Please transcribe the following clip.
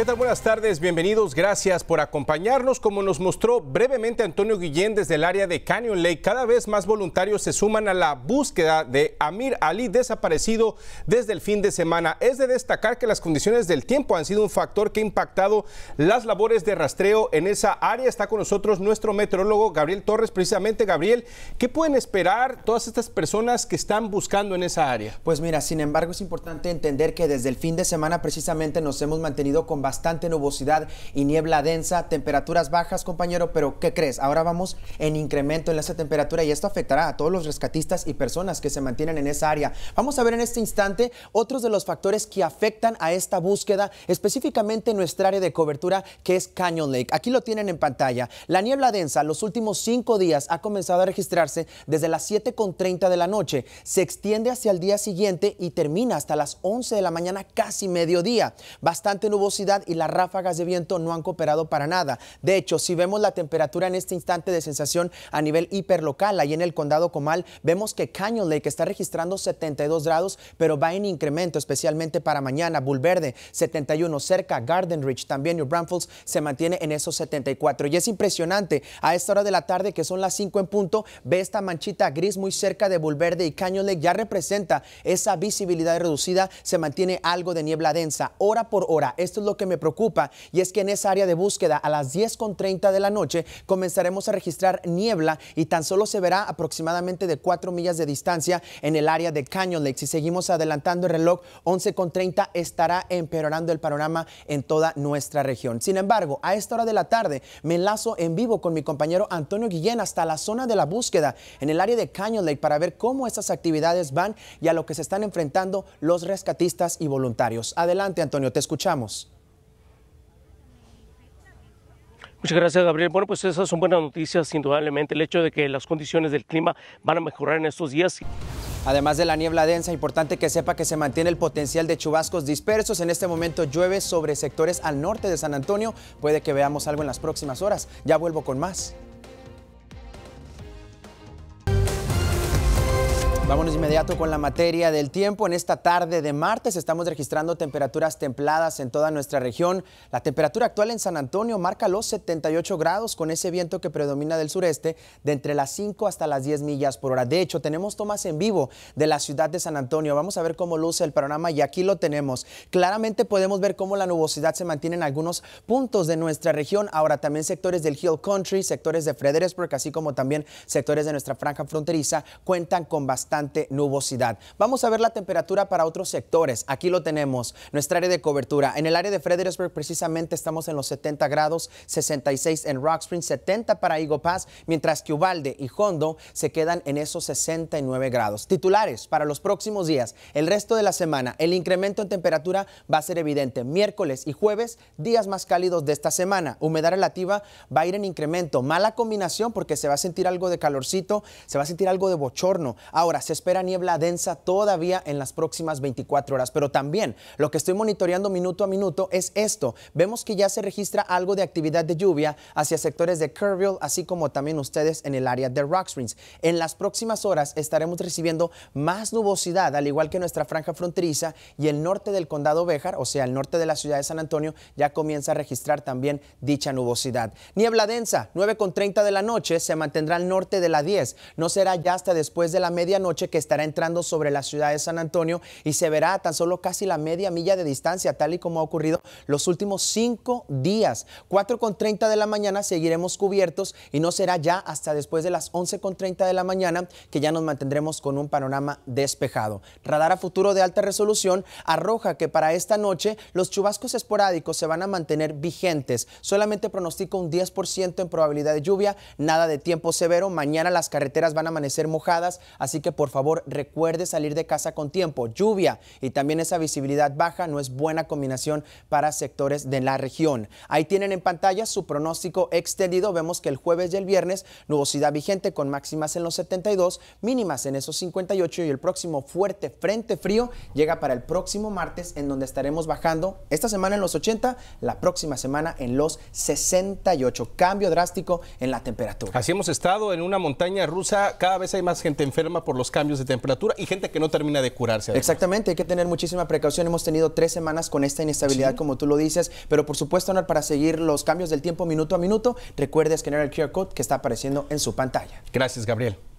¿Qué tal? Buenas tardes, bienvenidos, gracias por acompañarnos. Como nos mostró brevemente Antonio Guillén desde el área de Canyon Lake, cada vez más voluntarios se suman a la búsqueda de Amir Ali desaparecido desde el fin de semana. Es de destacar que las condiciones del tiempo han sido un factor que ha impactado las labores de rastreo en esa área. Está con nosotros nuestro meteorólogo Gabriel Torres. Precisamente, Gabriel, ¿qué pueden esperar todas estas personas que están buscando en esa área? Pues mira, sin embargo es importante entender que desde el fin de semana precisamente nos hemos mantenido con bastante nubosidad y niebla densa, temperaturas bajas, compañero, pero ¿qué crees? Ahora vamos en incremento en esa temperatura y esto afectará a todos los rescatistas y personas que se mantienen en esa área. Vamos a ver en este instante otros de los factores que afectan a esta búsqueda, específicamente en nuestra área de cobertura que es Canyon Lake. Aquí lo tienen en pantalla. La niebla densa los últimos cinco días ha comenzado a registrarse desde las 7.30 de la noche. Se extiende hacia el día siguiente y termina hasta las 11 de la mañana, casi mediodía. Bastante nubosidad y las ráfagas de viento no han cooperado para nada. De hecho, si vemos la temperatura en este instante de sensación a nivel hiperlocal, ahí en el condado Comal, vemos que Canyon Lake está registrando 72 grados, pero va en incremento, especialmente para mañana. Bull Verde, 71 cerca, Garden Ridge, también New Braunfels se mantiene en esos 74. Y es impresionante, a esta hora de la tarde, que son las 5 en punto, ve esta manchita gris muy cerca de Bull Verde y Canyon Lake ya representa esa visibilidad reducida, se mantiene algo de niebla densa, hora por hora. Esto es lo que me preocupa y es que en esa área de búsqueda a las 10.30 de la noche comenzaremos a registrar niebla y tan solo se verá aproximadamente de 4 millas de distancia en el área de Canyon Lake. Si seguimos adelantando el reloj, 11.30 estará empeorando el panorama en toda nuestra región. Sin embargo, a esta hora de la tarde me enlazo en vivo con mi compañero Antonio Guillén hasta la zona de la búsqueda en el área de Canyon Lake para ver cómo estas actividades van y a lo que se están enfrentando los rescatistas y voluntarios. Adelante, Antonio, te escuchamos. Muchas gracias, Gabriel. Bueno, pues esas son buenas noticias, indudablemente, el hecho de que las condiciones del clima van a mejorar en estos días. Además de la niebla densa, importante que sepa que se mantiene el potencial de chubascos dispersos. En este momento llueve sobre sectores al norte de San Antonio. Puede que veamos algo en las próximas horas. Ya vuelvo con más. Vámonos inmediato con la materia del tiempo. En esta tarde de martes estamos registrando temperaturas templadas en toda nuestra región. La temperatura actual en San Antonio marca los 78 grados con ese viento que predomina del sureste de entre las 5 hasta las 10 millas por hora. De hecho, tenemos tomas en vivo de la ciudad de San Antonio. Vamos a ver cómo luce el panorama y aquí lo tenemos. Claramente podemos ver cómo la nubosidad se mantiene en algunos puntos de nuestra región. Ahora también sectores del Hill Country, sectores de Fredericksburg, así como también sectores de nuestra franja fronteriza cuentan con bastante nubosidad. Vamos a ver la temperatura para otros sectores. Aquí lo tenemos, nuestra área de cobertura. En el área de Fredericksburg precisamente estamos en los 70 grados, 66 en Rock Spring, 70 para Eagle Pass, mientras que Ubalde y Hondo se quedan en esos 69 grados. Titulares para los próximos días, el resto de la semana, el incremento en temperatura va a ser evidente. Miércoles y jueves, días más cálidos de esta semana. Humedad relativa va a ir en incremento. Mala combinación porque se va a sentir algo de calorcito, se va a sentir algo de bochorno. Ahora, se espera niebla densa todavía en las próximas 24 horas, pero también lo que estoy monitoreando minuto a minuto es esto. Vemos que ya se registra algo de actividad de lluvia hacia sectores de Kerrville, así como también ustedes en el área de Rock Springs. En las próximas horas estaremos recibiendo más nubosidad, al igual que nuestra franja fronteriza y el norte del condado Béjar, o sea, el norte de la ciudad de San Antonio, ya comienza a registrar también dicha nubosidad. Niebla densa, 9.30 de la noche, se mantendrá al norte de la 10. No será ya hasta después de la medianoche que estará entrando sobre la ciudad de San Antonio y se verá a tan solo casi la media milla de distancia, tal y como ha ocurrido los últimos cinco días. 4.30 de la mañana seguiremos cubiertos y no será ya hasta después de las 11.30 de la mañana que ya nos mantendremos con un panorama despejado. Radar a futuro de alta resolución arroja que para esta noche los chubascos esporádicos se van a mantener vigentes. Solamente pronostico un 10% en probabilidad de lluvia, nada de tiempo severo. Mañana las carreteras van a amanecer mojadas, así que por favor recuerde salir de casa con tiempo. Lluvia y también esa visibilidad baja no es buena combinación para sectores de la región. Ahí tienen en pantalla su pronóstico extendido. Vemos que el jueves y el viernes nubosidad vigente con máximas en los 72, mínimas en esos 58 y el próximo fuerte frente frío llega para el próximo martes en donde estaremos bajando esta semana en los 80, la próxima semana en los 68. Cambio drástico en la temperatura. Así hemos estado en una montaña rusa, cada vez hay más gente enferma por los cambios de temperatura y gente que no termina de curarse. Exactamente, hay que tener muchísima precaución. Hemos tenido tres semanas con esta inestabilidad, como tú lo dices, pero por supuesto, para seguir los cambios del tiempo minuto a minuto, recuerde escanear el QR Code que está apareciendo en su pantalla. Gracias, Gabriel.